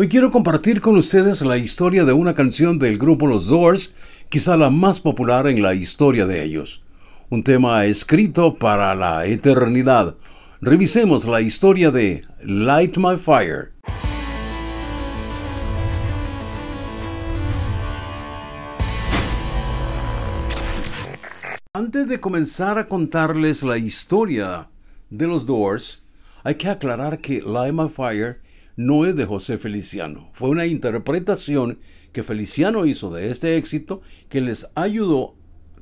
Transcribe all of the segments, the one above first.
Hoy quiero compartir con ustedes la historia de una canción del grupo Los Doors, quizá la más popular en la historia de ellos. Un tema escrito para la eternidad. Revisemos la historia de Light My Fire. Antes de comenzar a contarles la historia de los Doors, hay que aclarar que Light My Fire no es de José Feliciano, fue una interpretación que Feliciano hizo de este éxito que les ayudó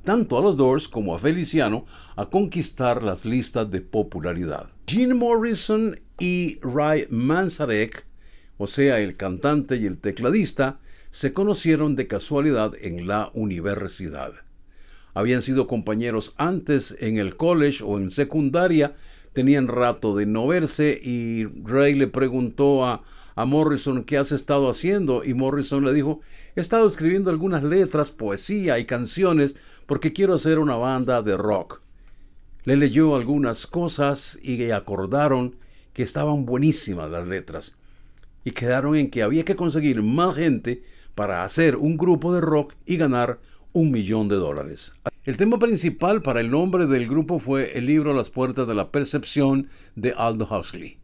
tanto a los Doors como a Feliciano a conquistar las listas de popularidad. Gene Morrison y Ray Manzarek, o sea, el cantante y el tecladista, se conocieron de casualidad en la universidad. Habían sido compañeros antes en el college o en secundaria Tenían rato de no verse y Ray le preguntó a, Morrison qué has estado haciendo y Morrison le dijo, he estado escribiendo algunas letras, poesía y canciones porque quiero hacer una banda de rock. Le leyó algunas cosas y acordaron que estaban buenísimas las letras y quedaron en que había que conseguir más gente para hacer un grupo de rock y ganar un millón de dólares. El tema principal para el nombre del grupo fue el libro Las puertas de la percepción de Aldo Huxley.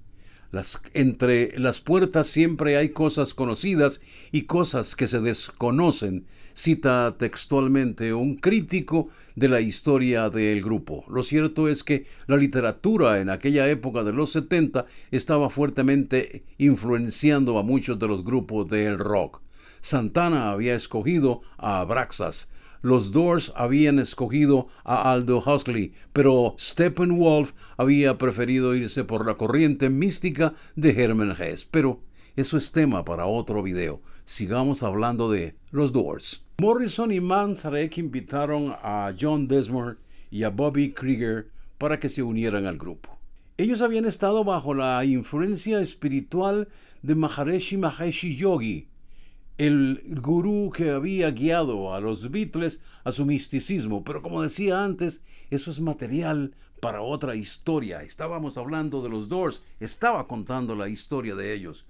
entre las puertas siempre hay cosas conocidas y cosas que se desconocen, cita textualmente un crítico de la historia del grupo. Lo cierto es que la literatura en aquella época de los 70 estaba fuertemente influenciando a muchos de los grupos del rock. Santana había escogido a Abraxas. Los Doors habían escogido a Aldo Huxley, pero Steppenwolf había preferido irse por la corriente mística de Herman Hess. Pero eso es tema para otro video. Sigamos hablando de los Doors. Morrison y Manzarek invitaron a John Desmond y a Bobby Krieger para que se unieran al grupo. Ellos habían estado bajo la influencia espiritual de Maharishi Mahesh Yogi, el gurú que había guiado a los Beatles a su misticismo. Pero como decía antes, eso es material para otra historia. Estábamos hablando de los Doors, estaba contando la historia de ellos.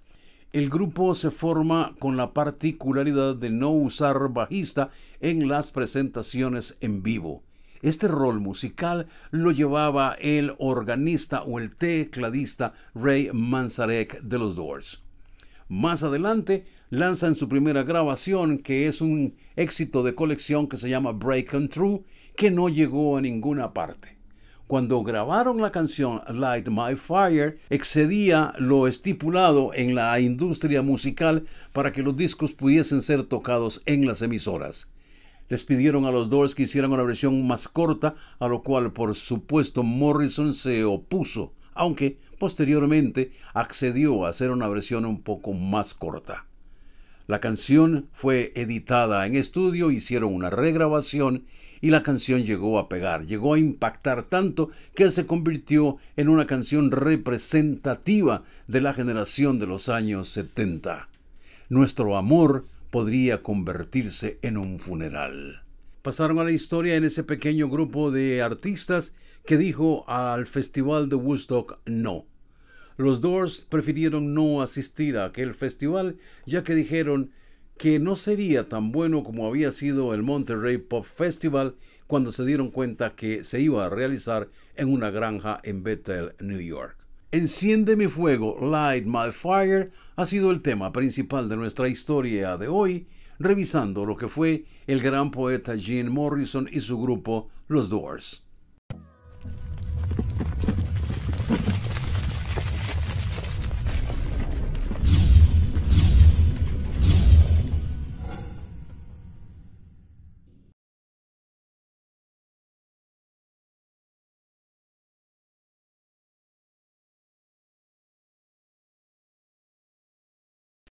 El grupo se forma con la particularidad de no usar bajista en las presentaciones en vivo. Este rol musical lo llevaba el organista o el tecladista Ray Manzarek de los Doors. Más adelante lanzan su primera grabación que es un éxito de colección que se llama Break and em True, que no llegó a ninguna parte. Cuando grabaron la canción Light My Fire, excedía lo estipulado en la industria musical para que los discos pudiesen ser tocados en las emisoras. Les pidieron a los Doors que hicieran una versión más corta, a lo cual por supuesto Morrison se opuso, aunque posteriormente accedió a hacer una versión un poco más corta. La canción fue editada en estudio, hicieron una regrabación y la canción llegó a pegar, llegó a impactar tanto que se convirtió en una canción representativa de la generación de los años 70. Nuestro amor podría convertirse en un funeral. Pasaron a la historia en ese pequeño grupo de artistas que dijo al Festival de Woodstock no. Los Doors prefirieron no asistir a aquel festival ya que dijeron que no sería tan bueno como había sido el Monterrey Pop Festival cuando se dieron cuenta que se iba a realizar en una granja en Bethel, New York. Enciende mi fuego, Light My Fire, ha sido el tema principal de nuestra historia de hoy, revisando lo que fue el gran poeta Gene Morrison y su grupo Los Doors.